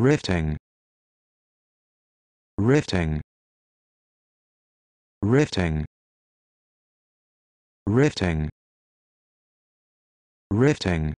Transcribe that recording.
rifting rifting rifting rifting rifting